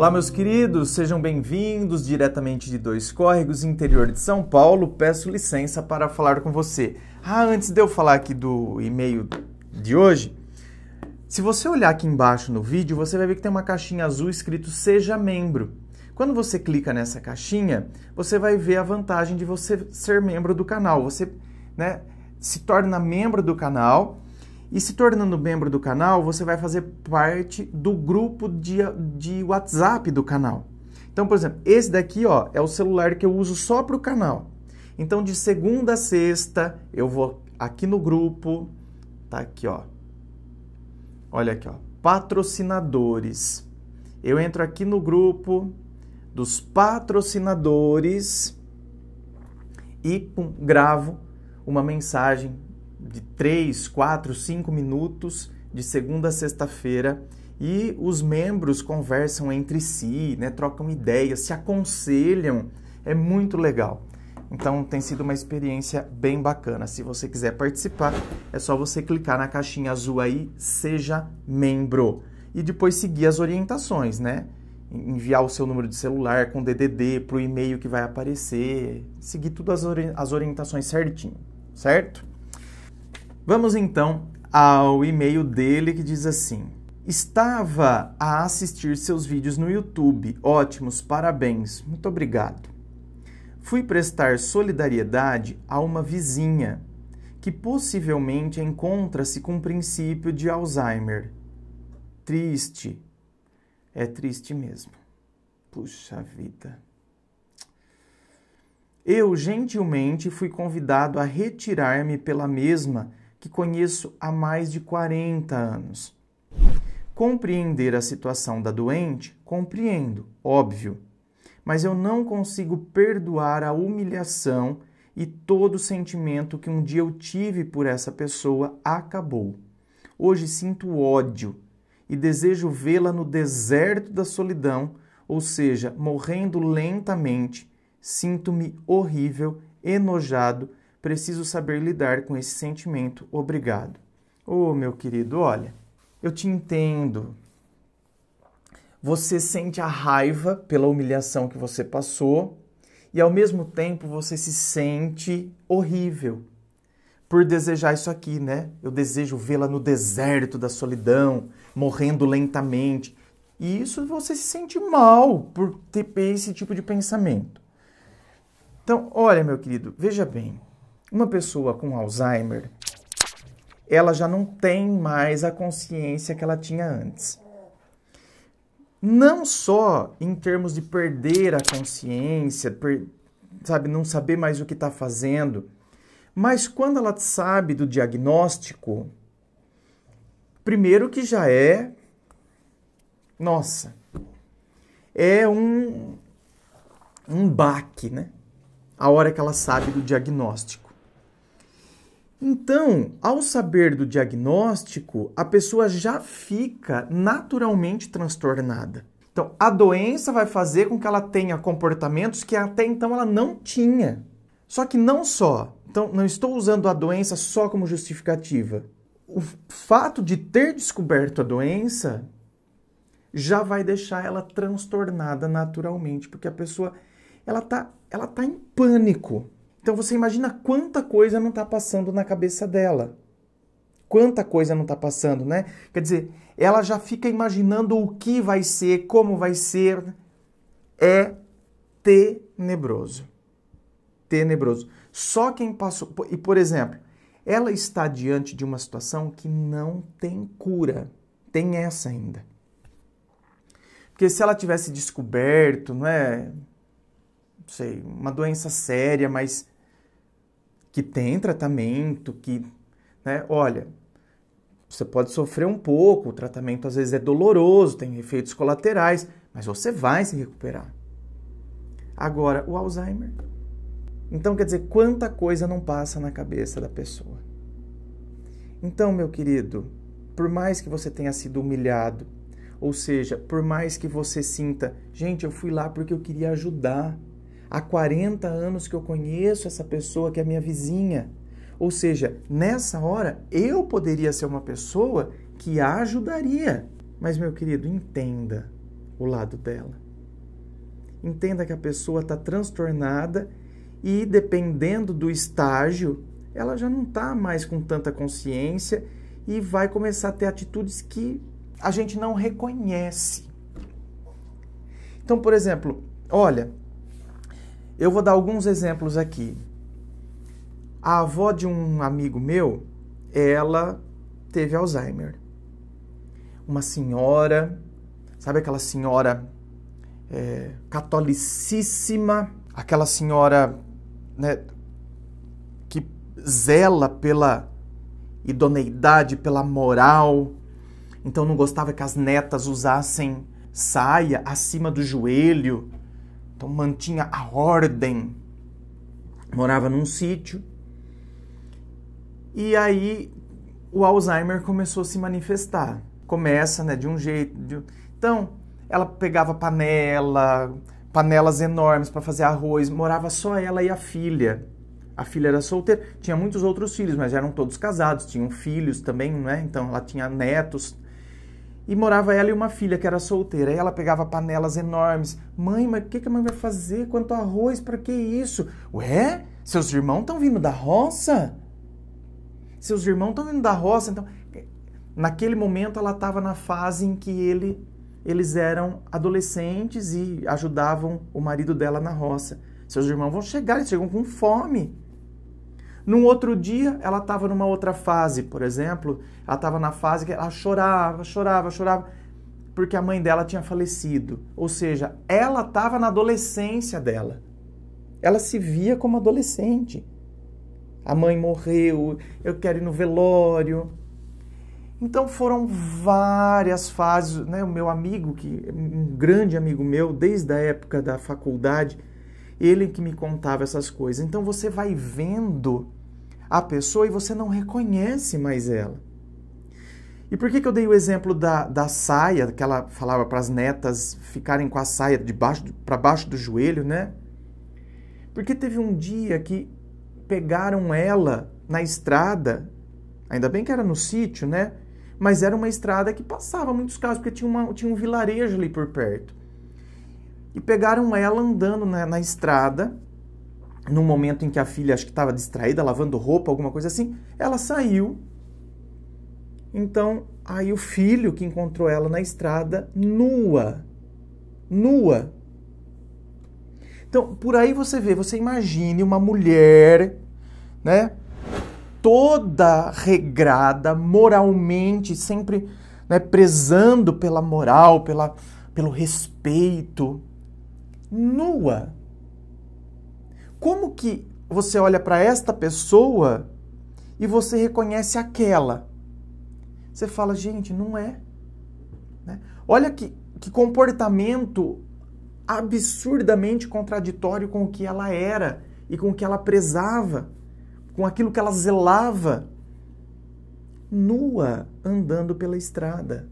Olá, meus queridos, sejam bem-vindos diretamente de Dois Córregos, interior de São Paulo. Peço licença para falar com você. Ah, antes de eu falar aqui do e-mail de hoje, se você olhar aqui embaixo no vídeo, você vai ver que tem uma caixinha azul escrito Seja Membro. Quando você clica nessa caixinha, você vai ver a vantagem de você ser membro do canal. Você né, se torna membro do canal e se tornando membro do canal, você vai fazer parte do grupo de, de WhatsApp do canal. Então, por exemplo, esse daqui ó, é o celular que eu uso só para o canal. Então, de segunda a sexta, eu vou aqui no grupo, tá aqui ó. Olha aqui ó, patrocinadores. Eu entro aqui no grupo dos patrocinadores e pum, gravo uma mensagem de 3, 4, 5 minutos de segunda a sexta-feira e os membros conversam entre si, né, trocam ideias, se aconselham. É muito legal. Então tem sido uma experiência bem bacana. Se você quiser participar, é só você clicar na caixinha azul aí, seja membro e depois seguir as orientações, né? Enviar o seu número de celular com DDD para o e-mail que vai aparecer, seguir todas as orientações certinho, certo? Vamos então ao e-mail dele que diz assim: Estava a assistir seus vídeos no YouTube. Ótimos, parabéns. Muito obrigado. Fui prestar solidariedade a uma vizinha que possivelmente encontra-se com o princípio de Alzheimer. Triste. É triste mesmo. Puxa vida. Eu gentilmente fui convidado a retirar-me pela mesma que conheço há mais de 40 anos. Compreender a situação da doente, compreendo, óbvio, mas eu não consigo perdoar a humilhação e todo o sentimento que um dia eu tive por essa pessoa acabou. Hoje sinto ódio e desejo vê-la no deserto da solidão, ou seja, morrendo lentamente. Sinto-me horrível, enojado Preciso saber lidar com esse sentimento. Obrigado. Ô, oh, meu querido, olha, eu te entendo. Você sente a raiva pela humilhação que você passou e ao mesmo tempo você se sente horrível por desejar isso aqui, né? Eu desejo vê-la no deserto da solidão, morrendo lentamente. E isso você se sente mal por ter esse tipo de pensamento. Então, olha, meu querido, veja bem. Uma pessoa com Alzheimer, ela já não tem mais a consciência que ela tinha antes. Não só em termos de perder a consciência, per, sabe, não saber mais o que está fazendo, mas quando ela sabe do diagnóstico, primeiro que já é, nossa, é um, um baque, né? A hora que ela sabe do diagnóstico. Então, ao saber do diagnóstico, a pessoa já fica naturalmente transtornada. Então, a doença vai fazer com que ela tenha comportamentos que até então ela não tinha. Só que não só. Então, não estou usando a doença só como justificativa. O fato de ter descoberto a doença já vai deixar ela transtornada naturalmente, porque a pessoa ela está ela tá em pânico. Então você imagina quanta coisa não está passando na cabeça dela. Quanta coisa não está passando, né? Quer dizer, ela já fica imaginando o que vai ser, como vai ser. É tenebroso. Tenebroso. Só quem passou. E, por exemplo, ela está diante de uma situação que não tem cura. Tem essa ainda. Porque se ela tivesse descoberto, não é? Não sei, uma doença séria, mas que tem tratamento, que, né, olha, você pode sofrer um pouco, o tratamento às vezes é doloroso, tem efeitos colaterais, mas você vai se recuperar. Agora, o Alzheimer. Então, quer dizer, quanta coisa não passa na cabeça da pessoa. Então, meu querido, por mais que você tenha sido humilhado, ou seja, por mais que você sinta, gente, eu fui lá porque eu queria ajudar. Há 40 anos que eu conheço essa pessoa que é minha vizinha. Ou seja, nessa hora eu poderia ser uma pessoa que a ajudaria. Mas, meu querido, entenda o lado dela. Entenda que a pessoa está transtornada e, dependendo do estágio, ela já não está mais com tanta consciência e vai começar a ter atitudes que a gente não reconhece. Então, por exemplo, olha, eu vou dar alguns exemplos aqui. A avó de um amigo meu, ela teve Alzheimer. Uma senhora, sabe aquela senhora é, catolicíssima, aquela senhora né, que zela pela idoneidade, pela moral. Então não gostava que as netas usassem saia acima do joelho, então mantinha a ordem. Morava num sítio. E aí o Alzheimer começou a se manifestar. Começa, né, de um jeito. De... Então, ela pegava panela, panelas enormes para fazer arroz. Morava só ela e a filha. A filha era solteira, tinha muitos outros filhos, mas eram todos casados, tinham filhos também, né? Então ela tinha netos. E morava ela e uma filha que era solteira. Aí ela pegava panelas enormes. Mãe, mas o que, que a mãe vai fazer? Quanto arroz? Para que isso? Ué? Seus irmãos estão vindo da roça? Seus irmãos estão vindo da roça, então naquele momento ela estava na fase em que ele, eles eram adolescentes e ajudavam o marido dela na roça. Seus irmãos vão chegar, eles chegam com fome. Num outro dia, ela estava numa outra fase, por exemplo, ela estava na fase que ela chorava, chorava, chorava, porque a mãe dela tinha falecido. Ou seja, ela estava na adolescência dela. Ela se via como adolescente. A mãe morreu, eu quero ir no velório. Então foram várias fases, né? O meu amigo, que um grande amigo meu, desde a época da faculdade, ele que me contava essas coisas. Então você vai vendo a pessoa e você não reconhece mais ela. E por que, que eu dei o exemplo da, da saia, que ela falava para as netas ficarem com a saia para baixo do joelho, né? Porque teve um dia que pegaram ela na estrada, ainda bem que era no sítio, né? Mas era uma estrada que passava muitos carros, porque tinha, uma, tinha um vilarejo ali por perto. E pegaram ela andando na, na estrada num momento em que a filha acho que estava distraída, lavando roupa, alguma coisa assim, ela saiu. Então, aí o filho que encontrou ela na estrada, nua. Nua. Então, por aí você vê, você imagine uma mulher, né? Toda regrada, moralmente, sempre né, prezando pela moral, pela, pelo respeito, nua como que você olha para esta pessoa e você reconhece aquela? Você fala, gente, não é. Né? Olha que, que comportamento absurdamente contraditório com o que ela era e com o que ela prezava, com aquilo que ela zelava. Nua andando pela estrada.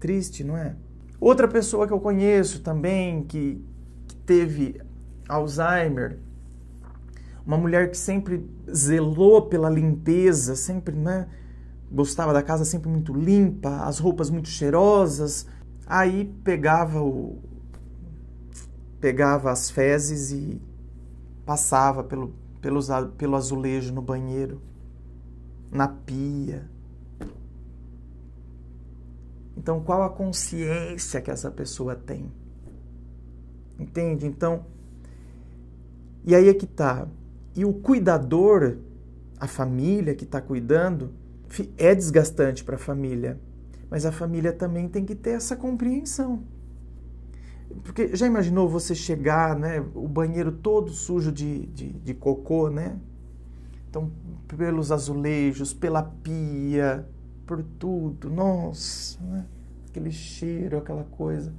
Triste, não é? Outra pessoa que eu conheço também que, que teve Alzheimer, uma mulher que sempre zelou pela limpeza, sempre né, gostava da casa sempre muito limpa, as roupas muito cheirosas. Aí pegava o pegava as fezes e passava pelo, pelo, pelo azulejo no banheiro, na pia. Então, qual a consciência que essa pessoa tem? Entende? Então, e aí é que tá. E o cuidador, a família que está cuidando, é desgastante para a família. Mas a família também tem que ter essa compreensão. Porque já imaginou você chegar, né, o banheiro todo sujo de, de, de cocô, né? Então, pelos azulejos, pela pia, por tudo, nossa, né? aquele cheiro, aquela coisa.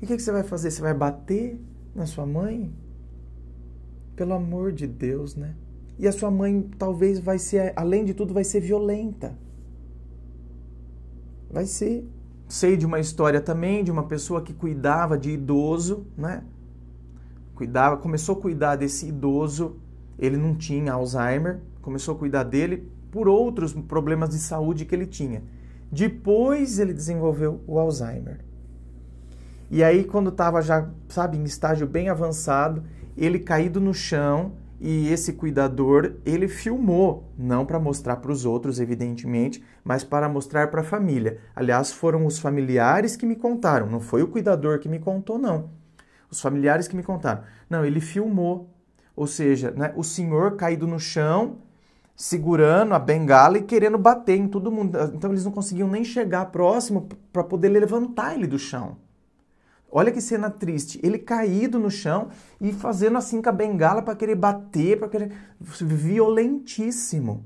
E o que, que você vai fazer? Você vai bater na sua mãe? Pelo amor de Deus, né? E a sua mãe talvez vai ser, além de tudo, vai ser violenta. Vai ser. Sei de uma história também de uma pessoa que cuidava de idoso, né? Cuidava, começou a cuidar desse idoso, ele não tinha Alzheimer, começou a cuidar dele por outros problemas de saúde que ele tinha. Depois ele desenvolveu o Alzheimer. E aí, quando estava já, sabe, em estágio bem avançado, ele caído no chão e esse cuidador ele filmou, não para mostrar para os outros, evidentemente, mas para mostrar para a família. Aliás, foram os familiares que me contaram, não foi o cuidador que me contou, não. Os familiares que me contaram. Não, ele filmou. Ou seja, né, o senhor caído no chão, segurando a bengala e querendo bater em todo mundo. Então eles não conseguiam nem chegar próximo para poder levantar ele do chão. Olha que cena triste. Ele caído no chão e fazendo assim com a bengala para querer bater, para querer. violentíssimo.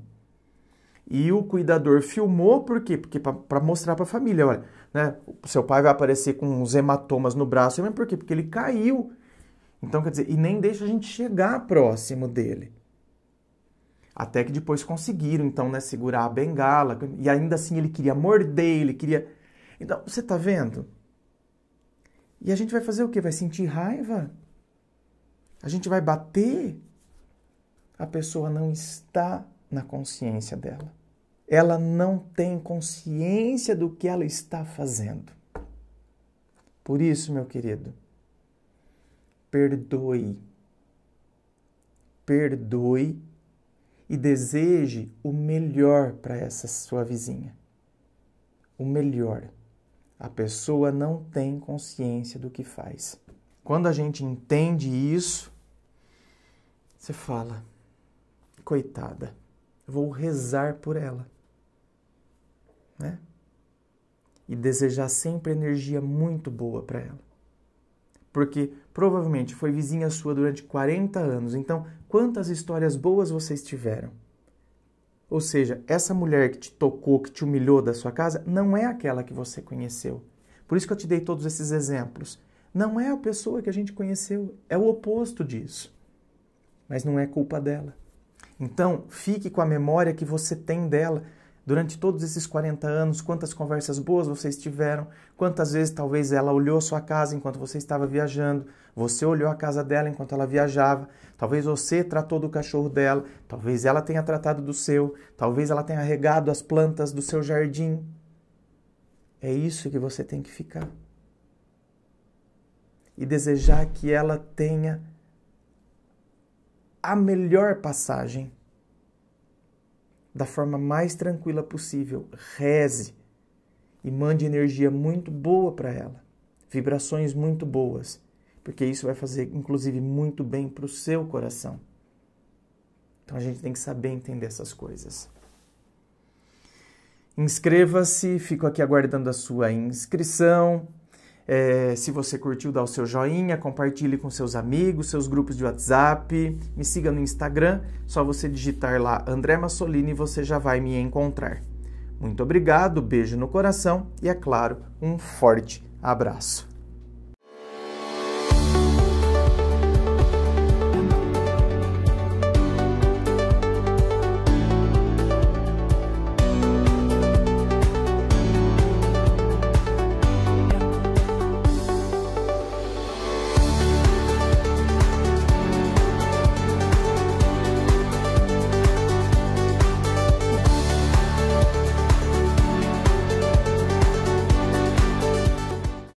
E o cuidador filmou, por quê? Porque para mostrar para a família, olha, né? Seu pai vai aparecer com uns hematomas no braço, mas por quê? Porque ele caiu. Então, quer dizer, e nem deixa a gente chegar próximo dele. Até que depois conseguiram, então, né, segurar a bengala, e ainda assim ele queria morder, ele queria. Então, você tá vendo? E a gente vai fazer o quê? Vai sentir raiva? A gente vai bater? A pessoa não está na consciência dela. Ela não tem consciência do que ela está fazendo. Por isso, meu querido, perdoe. Perdoe e deseje o melhor para essa sua vizinha. O melhor a pessoa não tem consciência do que faz. Quando a gente entende isso, você fala: coitada, vou rezar por ela. Né? E desejar sempre energia muito boa para ela. Porque provavelmente foi vizinha sua durante 40 anos, então quantas histórias boas vocês tiveram? Ou seja, essa mulher que te tocou, que te humilhou da sua casa, não é aquela que você conheceu. Por isso que eu te dei todos esses exemplos. Não é a pessoa que a gente conheceu, é o oposto disso. Mas não é culpa dela. Então, fique com a memória que você tem dela. Durante todos esses 40 anos, quantas conversas boas vocês tiveram, quantas vezes talvez ela olhou sua casa enquanto você estava viajando, você olhou a casa dela enquanto ela viajava, talvez você tratou do cachorro dela, talvez ela tenha tratado do seu, talvez ela tenha regado as plantas do seu jardim. É isso que você tem que ficar. E desejar que ela tenha a melhor passagem da forma mais tranquila possível. Reze e mande energia muito boa para ela, vibrações muito boas, porque isso vai fazer, inclusive, muito bem para o seu coração. Então a gente tem que saber entender essas coisas. Inscreva-se, fico aqui aguardando a sua inscrição. É, se você curtiu, dá o seu joinha, compartilhe com seus amigos, seus grupos de WhatsApp. Me siga no Instagram, só você digitar lá André Massolini e você já vai me encontrar. Muito obrigado, beijo no coração e, é claro, um forte abraço.